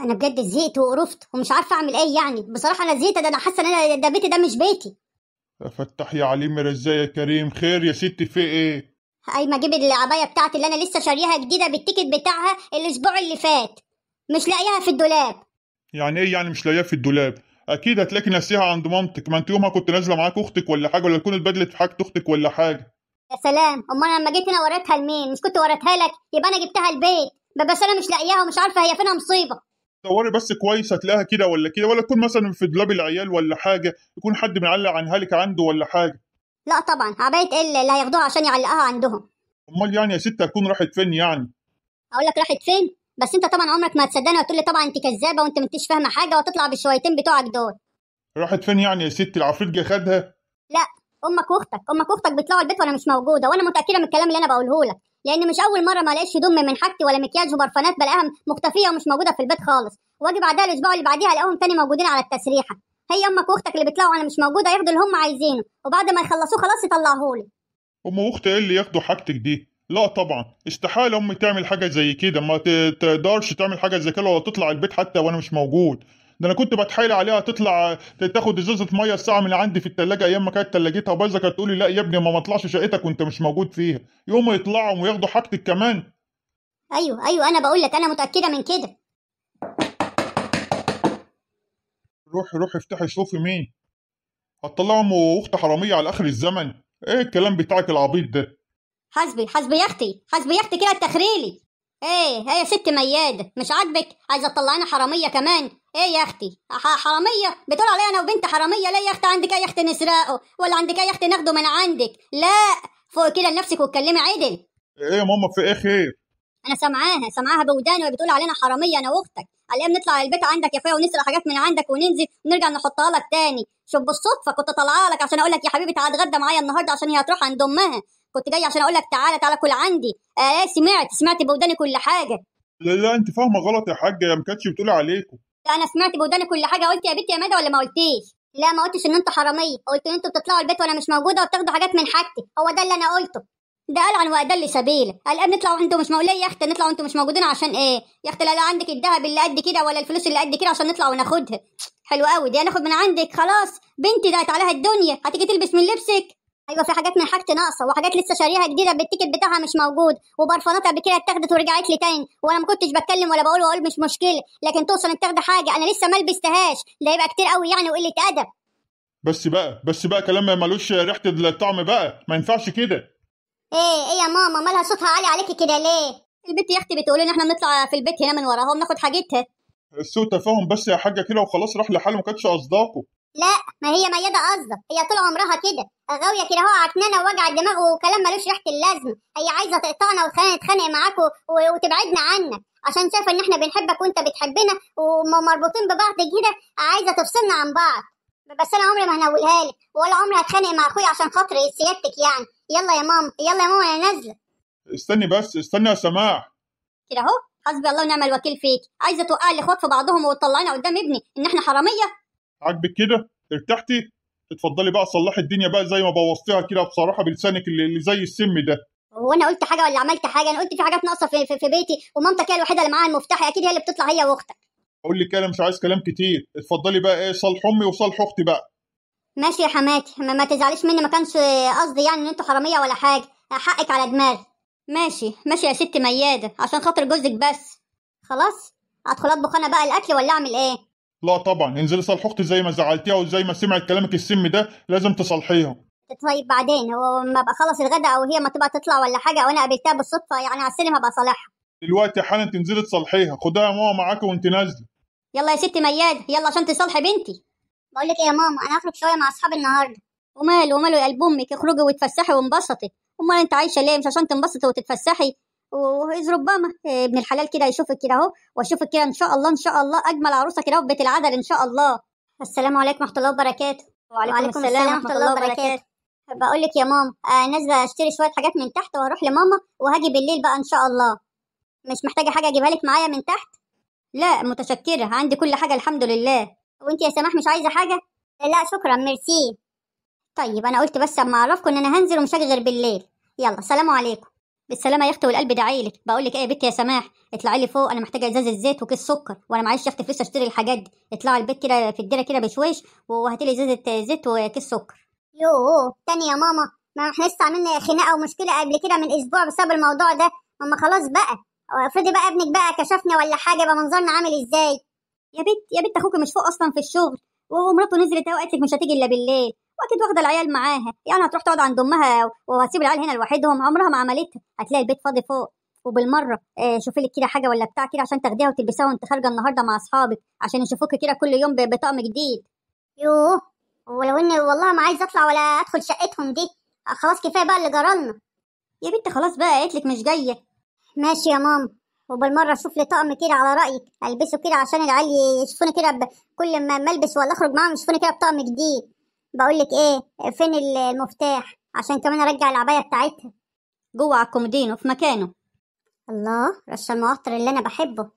انا بجد زهقت وقرفت ومش عارفه اعمل ايه يعني بصراحه انا زهقت ده انا حاسه ان انا ده بيتي ده مش بيتي فتح يا عليمر ازاي يا كريم خير يا ستي في ايه قايمه اجيب العبايه بتاعتي اللي انا لسه شاريها جديده بالتيكت بتاعها الاسبوع اللي فات مش لاقياها في الدولاب يعني ايه يعني مش لاقياها في الدولاب اكيد هتلاقي ناسيها عند مامتك ما انت يومها كنت نازله معاك اختك ولا حاجه ولا تكون اتبدلت في حاجه اختك ولا حاجه يا سلام امال انا لما جيت هنا وريتها لمين مش كنت وريتها لك يبقى انا جبتها البيت بس انا مش لاقياها ومش عارفه هي فينها مصيبه دوري بس كويس هتلاقيها كده ولا كده ولا تكون مثلا في دولاب العيال ولا حاجه يكون حد معلق عن هالك عنده ولا حاجه لا طبعا عبايه ايه اللي هياخدوها عشان يعلقها عندهم امال يعني يا ست هتكون راحت فين يعني اقول لك راحت فين بس انت طبعا عمرك ما هتصدقني وتقول لي طبعا انت كذابه وانت ما انتش فاهمه حاجه وتطلع بالشويتين بتوعك دول راحت فين يعني يا ست العفريت جه خدها لا امك واختك امك واختك بيطلعوا البيت وانا مش موجوده وانا متاكده من الكلام اللي انا بقوله لك لان مش اول مره ما الاقيش دم من حاجتي ولا مكياج وبرفانات بلاقيها مختفيه ومش موجوده في البيت خالص واجي بعدها الاسبوع اللي بعديها الاقيهم تاني موجودين على التسريحه هي امك واختك اللي بتلاقوا انا مش موجوده ياخدوا اللي هم عايزينه وبعد ما يخلصوه خلاص يطلعهولي ام واختي ايه اللي ياخدوا حاجتك دي لا طبعا استحاله امي تعمل حاجه زي كده ما تقدرش تعمل حاجه زي كده ولا تطلع البيت حتى وانا مش موجود ده انا كنت بتحايل عليها تطلع تاخد ازازه ميه الساعه من عندي في الثلاجه ايام ما كانت ثلاجتها بايظه كانت تقول لي لا يا ابني ما مطلعش شقتك وانت مش موجود فيها يوم يطلعوا وياخدوا حاجتك كمان ايوه ايوه انا بقول لك انا متاكده من كده روحي روحي افتحي شوفي مين هتطلع ام واخت حراميه على اخر الزمن ايه الكلام بتاعك العبيط ده حسبي حسبي يا اختي حسبي يا اختي كده التخريلي ايه ايه ست ميادة مش عاجبك عايزة تطلعينا حرامية كمان ايه يا اختي حرامية بتقول عليا انا وبنت حرامية لا يا اختي عندك اي اخت نسرقه ولا عندك اي اخت ناخده من عندك لا فوق كده لنفسك واتكلمي عدل ايه يا ماما في ايه خير انا سامعاها سامعاها وهي بتقول علينا حرامية انا واختك على ايه بنطلع البيت عندك يا فيا ونسرق حاجات من عندك وننزل ونرجع نحطها لك تاني شوف بالصدفة كنت طالعه لك عشان اقول لك يا حبيبي تعالى اتغدى معايا النهارده عشان هي هتروح عند امها كنت جاي عشان اقول لك تعالى تعالى كل عندي آه إيه، سمعت سمعت بوداني كل حاجه لا لا انت فاهمه غلط يا حاجه يا ما كانتش بتقول عليكم لا انا سمعت بوداني كل حاجه قلت يا بنت يا مدى ولا ما قلتيش لا ما قلتش ان انت حراميه قلت ان انتوا بتطلعوا البيت وانا مش موجوده وبتاخدوا حاجات من حاجتي هو ده اللي انا قلته ده قال عن واقدل سبيل قال نطلع وانتوا مش موجودين يا اختي نطلع وانتوا مش موجودين عشان ايه يا اختي لا لا عندك الذهب اللي قد كده ولا الفلوس اللي قد كده عشان نطلع وناخدها حلو قوي دي هناخد من عندك خلاص بنتي ضاعت عليها الدنيا هتيجي تلبس من لبسك ايوه في حاجات من حاجتي ناقصه وحاجات لسه شاريها جديده بالتيكت بتاعها مش موجود وبرفانات قبل كده اتاخدت ورجعت لي تاني وانا ما كنتش بتكلم ولا بقول واقول مش مشكله لكن توصل اتاخد حاجه انا لسه ما لبستهاش ده يبقى كتير قوي يعني وقله ادب بس بقى بس بقى كلام ملوش ريحه الطعم بقى ما ينفعش كده ايه ايه يا ماما مالها صوتها عالي عليكي كده ليه البنت يا اختي بتقول ان احنا بنطلع في البيت هنا من وراها وبناخد حاجتها السوء تفاهم بس يا حاجه كده وخلاص راح لحاله ما كانتش اصداقه لا ما هي ميادة قصدك هي طول عمرها كده غاوية كده هو عتنانة ووجع الدماغ وكلام ملوش ريحة اللازمة هي عايزة تقطعنا وتخلينا نتخانق معاك وتبعدنا عنك عشان شايفة إن إحنا بنحبك وأنت بتحبنا ومربوطين ببعض كده عايزة تفصلنا عن بعض بس أنا عمري ما هنولها لك ولا عمري هتخانق مع أخويا عشان خاطر سيادتك يعني يلا يا ماما يلا يا ماما أنا نازلة استني بس استني يا سماح كده أهو حسبي الله ونعم الوكيل فيك عايزة توقع الإخوات في بعضهم وتطلعنا قدام ابني إن إحنا حرامية عاجبك كده ارتحتي اتفضلي بقى صلحي الدنيا بقى زي ما بوظتيها كده بصراحه بلسانك اللي زي السم ده هو انا قلت حاجه ولا عملت حاجه انا قلت في حاجات ناقصه في, في, في بيتي ومامتك هي الوحيده اللي معاها المفتاح اكيد هي اللي بتطلع هي واختك اقول لك انا مش عايز كلام كتير اتفضلي بقى ايه صالح امي وصالح اختي بقى ماشي يا حماتي ما, ما تزعليش مني ما كانش قصدي يعني ان انتوا حراميه ولا حاجه حقك على دماغي ماشي ماشي يا ست مياده عشان خاطر جوزك بس خلاص هدخل اطبخ انا بقى الاكل ولا اعمل ايه لا طبعا انزلي اختي زي ما زعلتيها وزي ما سمعت كلامك السم ده لازم تصالحيها طيب بعدين هو ما بقى خلص الغداء او هي ما تبقى تطلع ولا حاجه وانا قابلتها بالصدفه يعني على السينما بقى صالحها دلوقتي حالا تنزلي تصالحيها خدها يا ماما معاكي وانت نازله يلا يا ست مياده يلا عشان تصالحي بنتي بقول لك ايه يا ماما انا هخرج شويه مع اصحابي النهارده وماله وماله يا قلب امك اخرجي واتفسحي وانبسطي امال انت عايشه ليه مش عشان تنبسطي وتتفسحي وإذ ربما آه، ابن الحلال كده يشوفك كده أهو وأشوفك كده إن شاء الله إن شاء الله أجمل عروسة كده في بيت العدل إن شاء الله السلام عليكم ورحمة الله وبركاته وعليكم, السلام ورحمة الله وبركاته بقول لك يا ماما آه نازله اشتري شويه حاجات من تحت واروح لماما وهاجي بالليل بقى ان شاء الله مش محتاجه حاجه اجيبها لك معايا من تحت لا متشكره عندي كل حاجه الحمد لله وانت يا سماح مش عايزه حاجه لا شكرا ميرسي طيب انا قلت بس اما اعرفكم ان انا هنزل ومش هاجي غير بالليل يلا سلام عليكم بالسلامه يا اختي والقلب داعي لك بقول لك ايه يا بنتي يا سماح اطلعي لي فوق انا محتاجه ازازه زيت وكيس سكر وانا معيش يا اختي فلوس اشتري الحاجات دي اطلعي البيت كده في الديره كده بشويش وهاتي لي ازازه زيت وكيس سكر يوه تاني يا ماما ما احنا لسه عاملين خناقه ومشكله قبل كده من اسبوع بسبب الموضوع ده ماما خلاص بقى افرضي بقى ابنك بقى كشفنا ولا حاجه يبقى منظرنا عامل ازاي يا بنت يا بنت اخوك مش فوق اصلا في الشغل ومراته نزلت اهو قالت لك مش هتيجي الا بالليل واكيد واخده العيال معاها يعني هتروح تقعد عند امها وهتسيب العيال هنا لوحدهم عمرها ما عملتها هتلاقي البيت فاضي فوق وبالمره آه، شوفي لك كده حاجه ولا بتاع كده عشان تاخديها وتلبسيها وانت خارجه النهارده مع اصحابك عشان يشوفوك كده كل يوم بطقم جديد يوه ولو اني والله ما عايز اطلع ولا ادخل شقتهم دي آه، خلاص كفايه بقى اللي جرالنا يا بنت خلاص بقى قالت لك مش جايه ماشي يا ماما وبالمره اشوف لي طقم كده على رايك البسه كده عشان العيال يشوفوني كده كل ما البس ولا اخرج معاهم يشوفوني كده بطقم جديد بقول لك ايه فين المفتاح عشان كمان ارجع العبايه بتاعتها جوه على الكومودينو في مكانه الله رش المعطر اللي انا بحبه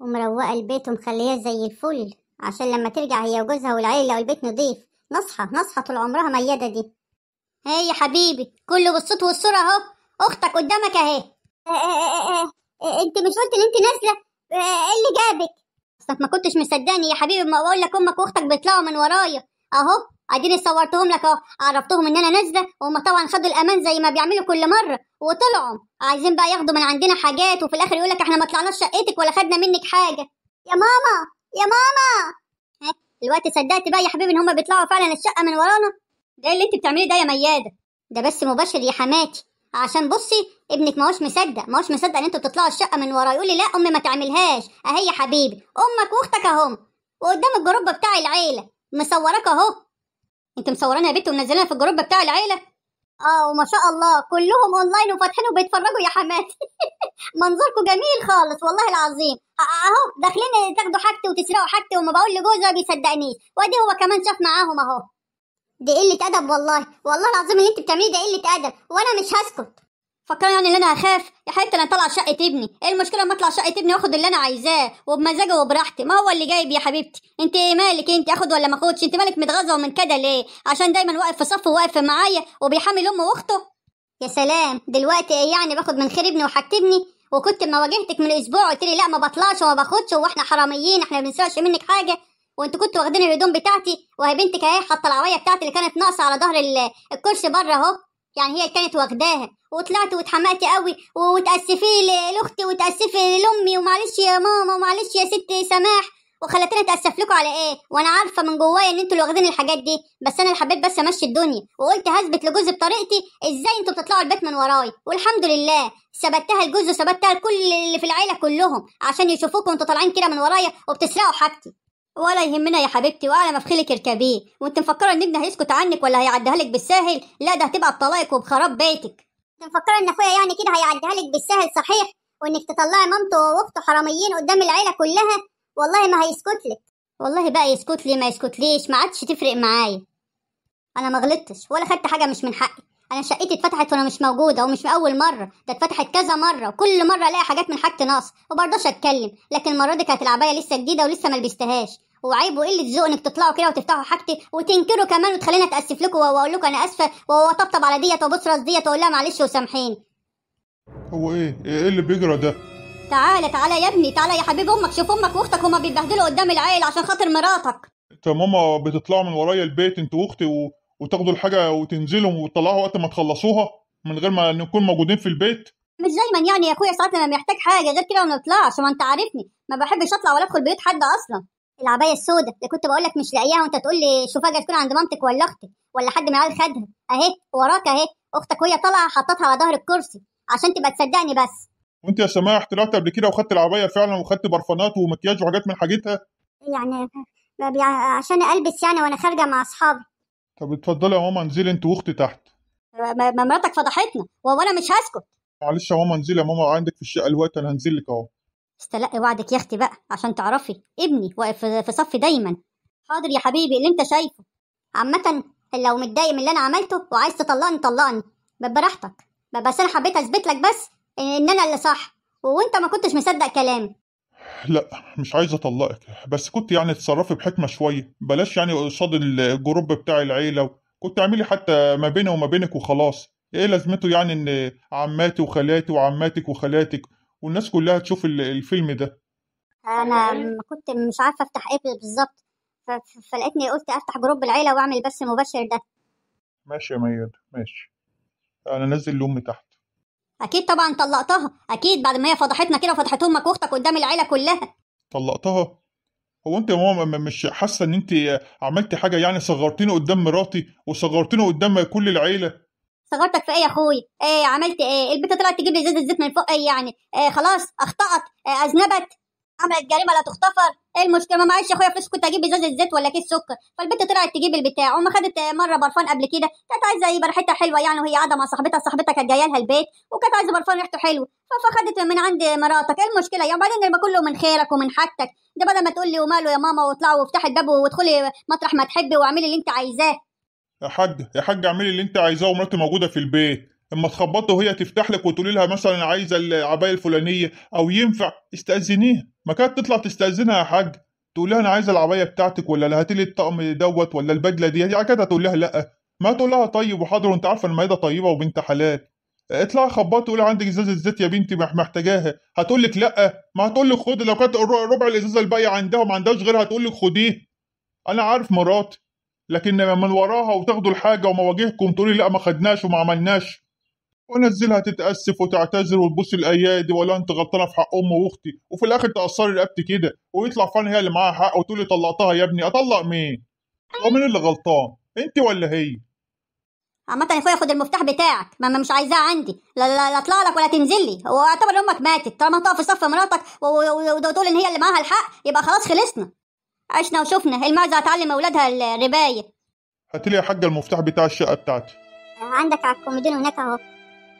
ومروقه البيت ومخلياه زي الفل عشان لما ترجع هي وجوزها والعيله والبيت البيت نضيف نصحى نصحى طول عمرها مياده دي هي يا حبيبي كله بالصوت والصوره اهو اختك قدامك اهي إيه، إيه، إيه، انت مش قلت ان انت نازله ايه اللي جابك اصلك ما كنتش مصدقني يا حبيبي ما بقول لك امك واختك بيطلعوا من ورايا اهو قاعدين صورتهم لك اهو عرفتهم ان انا نازله وهم طبعا خدوا الامان زي ما بيعملوا كل مره وطلعوا عايزين بقى ياخدوا من عندنا حاجات وفي الاخر يقول لك احنا ما طلعناش شقتك ولا خدنا منك حاجه يا ماما يا ماما دلوقتي صدقت بقى يا حبيبي ان هم بيطلعوا فعلا الشقه من ورانا ده اللي انت بتعمليه ده يا مياده ده بس مباشر يا حماتي عشان بصي ابنك ما هوش مصدق ما هوش مصدق ان انتوا بتطلعوا الشقه من ورا يقول لي لا امي ما تعملهاش اهي يا حبيبي امك واختك اهم وقدام الجروب بتاع العيله مصوراك اهو انت مصورانها يا بت ومنزلينها في الجروب بتاع العيله اه وما شاء الله كلهم اونلاين وفاتحين وبيتفرجوا يا حماتي منظركم جميل خالص والله العظيم اهو داخلين تاخدوا حاجتي وتسرقوا حاجتي وما بقول لجوزي ما بيصدقنيش وادي هو كمان شاف معاهم اهو دي قله ادب والله والله العظيم اللي انت بتعمليه ده قله ادب وانا مش هسكت فكروا يعني ان انا اخاف يا حبيبتي انا طالعه شقه ابني ايه المشكله اما اطلع شقه ابني واخد اللي انا عايزاه وبمزاجي وبراحتي ما هو اللي جايب يا حبيبتي انت مالك انت اخد ولا ما اخدش انت مالك متغاظه ومن كده ليه عشان دايما واقف في صفه واقف معايا وبيحامل امه واخته يا سلام دلوقتي ايه يعني باخد من خير ابني وحاجه ابني وكنت ما واجهتك من اسبوع قلت لي لا ما بطلعش وما باخدش واحنا حراميين احنا ما بنسرقش منك حاجه وانت كنت واخدين الهدوم بتاعتي وهي بنتك اهي حاطه العوايه بتاعتي اللي كانت ناقصه على ظهر الكرسي بره اهو يعني هي كانت واخداها وطلعت واتحمقتي قوي وتاسفي لاختي وتاسفي لامي ومعلش يا ماما ومعلش يا ست سماح وخلتني اتاسف لكم على ايه وانا عارفه من جوايا ان انتوا اللي واخدين الحاجات دي بس انا اللي حبيت بس امشي الدنيا وقلت هثبت لجوزي بطريقتي ازاي انتوا بتطلعوا البيت من ورايا والحمد لله ثبتها لجوزي وثبتها لكل اللي في العيله كلهم عشان يشوفوكم انتوا طالعين كده من ورايا وبتسرقوا حاجتي ولا يهمنا يا حبيبتي ولا مفخلك اركبيه وانت مفكره ان ابني هيسكت عنك ولا هيعديها لك بالسهل لا ده هتبقى بطلاقك وبخراب بيتك انت مفكره ان اخويا يعني كده هيعديها لك بالسهل صحيح وانك تطلعي مامته واخته حراميين قدام العيله كلها والله ما هيسكت لك والله بقى يسكت لي ما يسكت ليش ما عادش تفرق معايا انا ما غلطتش ولا خدت حاجه مش من حقي انا شقتي اتفتحت وانا مش موجوده ومش اول مره ده اتفتحت كذا مره وكل مره الاقي حاجات من حاجتي ناقص وبرضاش اتكلم لكن المره دي كانت العبايه لسه جديده ولسه ما لبستهاش وعيب وقله ذوق انك تطلعوا كده وتفتحوا حاجتي وتنكروا كمان وتخليني اتاسف لكم واقول لكم انا اسفه واطبطب على ديت وابص راس ديت واقول لها معلش وسامحيني هو ايه ايه, إيه اللي بيجرى ده تعالى تعالى يا ابني تعالى يا حبيب امك شوف امك واختك هما بيتبهدلوا قدام العيل عشان خاطر مراتك طب ماما بتطلعوا من ورايا البيت انت واختي و... وتاخدوا الحاجه وتنزلوا وتطلعوها وقت ما تخلصوها من غير ما نكون موجودين في البيت مش دايما يعني يا اخويا ساعات لما محتاج حاجه غير كده ما بنطلعش ما انت عارفني ما بحبش اطلع ولا ادخل بيت حد اصلا العبايه السوداء اللي كنت بقول لك مش لاقياها وانت تقول لي شوفها جت تكون عند مامتك ولا اختك ولا حد من العيال خدها اهي وراك اهي اختك وهي طالعه حطتها على ظهر الكرسي عشان تبقى تصدقني بس وانت يا سماح طلعت قبل كده وخدت العبايه فعلا وخدت برفانات ومكياج وحاجات من حاجتها يعني عشان البس يعني وانا خارجه مع اصحابي طب اتفضلي يا ماما انزلي انت واختي تحت ما مراتك فضحتنا وانا مش هسكت معلش يا ماما انزلي يا ماما عندك في الشقه الوقت انا هنزل لك اهو استلقي وعدك يا اختي بقى عشان تعرفي ابني واقف في صفي دايما حاضر يا حبيبي اللي انت شايفه عامة لو متضايق من اللي انا عملته وعايز تطلقني طلقني براحتك بس انا حبيت اثبت لك بس ان انا اللي صح وانت ما كنتش مصدق كلامي لا مش عايز اطلقك بس كنت يعني اتصرفي بحكمه شويه بلاش يعني قصاد الجروب بتاع العيله كنت اعملي حتى ما بيني وما بينك وخلاص ايه لازمته يعني ان عماتي وخالاتي وعماتك وخالاتك والناس كلها تشوف الفيلم ده انا كنت مش عارفه افتح ايه بالظبط فلقيتني قلت افتح جروب العيله واعمل بث مباشر ده ماشي يا مياد ماشي انا نزل لامي تحت اكيد طبعا طلقتها اكيد بعد ما هي فضحتنا كده وفضحت امك واختك قدام العيله كلها طلقتها هو انت يا ماما مش حاسه ان انت عملتي حاجه يعني صغرتيني قدام مراتي وصغرتيني قدام كل العيله صغرتك في ايه يا أخوي؟ ايه عملت ايه البنت طلعت تجيب لي زيت الزيت من فوق ايه يعني إيه خلاص اخطات إيه اذنبت عملت جريمه لا تختفر ايه المشكله ما معيش يا اخويا فلوس كنت اجيب ازازه زيت ولا كيس سكر فالبنت طلعت تجيب البتاع وما خدت مره برفان قبل كده كانت عايزه ايه ريحتها حلوه يعني وهي قاعده مع صاحبتها صاحبتها كانت جايه لها البيت وكانت عايزه برفان ريحته حلوه فخدت من عند مراتك ايه المشكله يعني بعدين يبقى كله من خيرك ومن حاجتك ده بدل ما تقول لي وماله يا ماما واطلعي وافتحي الباب وادخلي مطرح ما تحبي واعملي اللي انت عايزاه يا حاج يا حاج اعملي اللي انت عايزاه ومراتي موجوده في البيت اما تخبطه وهي تفتح لك وتقول لها مثلا عايزه العبايه الفلانيه او ينفع استاذنيها ما كانت تطلع تستاذنها يا حاج تقول لها انا عايزه العبايه بتاعتك ولا هات لي الطقم دوت ولا البدله دي يعني كده هتقول لها لا ما تقول لها طيب وحاضر وانت عارفه المايده طيبه وبنت حلال اطلع خبط تقول عندك ازازه زيت يا بنتي محتاجاها هتقول لك لا ما هتقول لك خد لو كانت ربع الازازه الباقيه عندها وما عندهاش غيرها هتقول لك خديه انا عارف مراتي لكن من وراها وتاخدوا الحاجه ومواجهكم تقولي لا ما خدناش وما عملناش ونزلها تتاسف وتعتذر وتبص الايادي ولا انت غلطانه في حق امي واختي وفي الاخر تاثري رقبتي كده ويطلع فعلا هي اللي معاها حق وتقولي طلقتها يا ابني اطلق مين؟ هو مين اللي غلطان؟ انت ولا هي؟ عامة يا اخويا خد المفتاح بتاعك ما انا مش عايزاه عندي لا لا, لا اطلع لك ولا تنزل لي هو اعتبر امك ماتت طالما هتقف في صف مراتك وتقول ان هي اللي معاها الحق يبقى خلاص خلصنا عشنا وشفنا المعزه هتعلم اولادها الربايه هاتلي يا حاجه المفتاح بتاع الشقه بتاعتي عندك على الكوميديون هناك اهو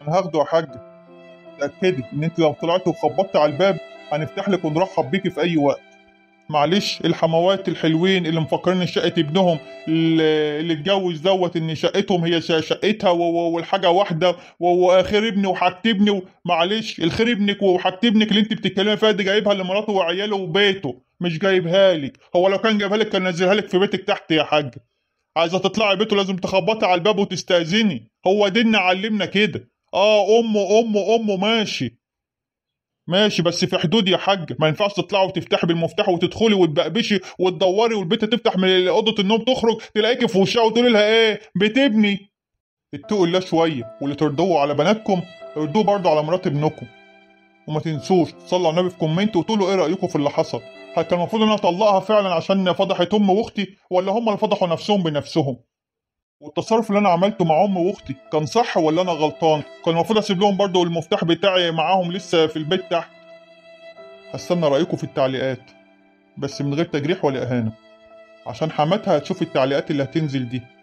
انا هاخده يا حاجة اتاكدي ان انت لو طلعتي وخبطتي على الباب هنفتح لك ونرحب بيكي في اي وقت معلش الحموات الحلوين اللي مفكرين شقه ابنهم اللي اتجوز دوت ان شقتهم هي شقتها والحاجه واحده واخر ابني وحاجه ابني معلش الخير ابنك وحاجه ابنك اللي انت بتتكلمي فيها دي جايبها لمراته وعياله وبيته مش جايبها لك هو لو كان جايبها لك كان نزلها لك في بيتك تحت يا حاج عايزه تطلعي بيته لازم تخبطي على الباب وتستاذني هو ديننا علمنا كده اه امه امه امه ماشي ماشي بس في حدود يا حاج ما ينفعش تطلعي وتفتحي بالمفتاح وتدخلي وتبقبشي وتدوري والبنت تفتح من اوضه النوم تخرج تلاقيكي في وشها وتقولي لها ايه بتبني اتقوا الله شويه واللي تردوه على بناتكم ردوه برضه على مرات ابنكم وما تنسوش تصلوا على النبي في كومنت وتقولوا ايه رايكم في اللي حصل هل كان المفروض ان انا اطلقها فعلا عشان فضحت امي واختي ولا هم اللي فضحوا نفسهم بنفسهم والتصرف اللي انا عملته مع امي واختي كان صح ولا انا غلطان كان المفروض اسيب لهم برضه المفتاح بتاعي معاهم لسه في البيت تحت هستنى رايكم في التعليقات بس من غير تجريح ولا اهانه عشان حماتها هتشوف التعليقات اللي هتنزل دي